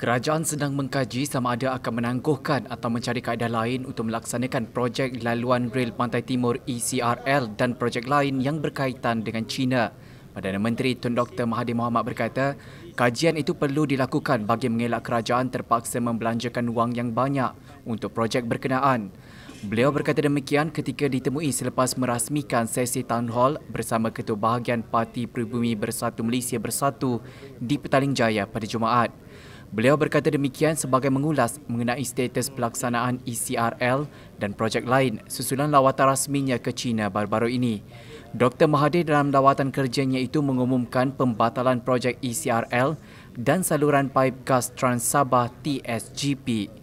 Kerajaan sedang mengkaji sama ada akan menangguhkan atau mencari kaedah lain untuk melaksanakan projek laluan rel Pantai Timur ECRL dan projek lain yang berkaitan dengan China. Perdana Menteri Tun Dr Mahathir Mohamad berkata, kajian itu perlu dilakukan bagi mengelak kerajaan terpaksa membelanjakan wang yang banyak untuk projek berkenaan. Beliau berkata demikian ketika ditemui selepas merasmikan sesi town hall bersama Ketua Bahagian Parti Peribumi Bersatu Malaysia Bersatu di Petaling Jaya pada Jumaat. Beliau berkata demikian sebagai mengulas mengenai status pelaksanaan ECRL dan projek lain susulan lawatan rasminya ke China baru-baru ini. Dr. Mahathir dalam lawatan kerjanya itu mengumumkan pembatalan projek ECRL dan saluran pipe gas Trans Sabah TSGP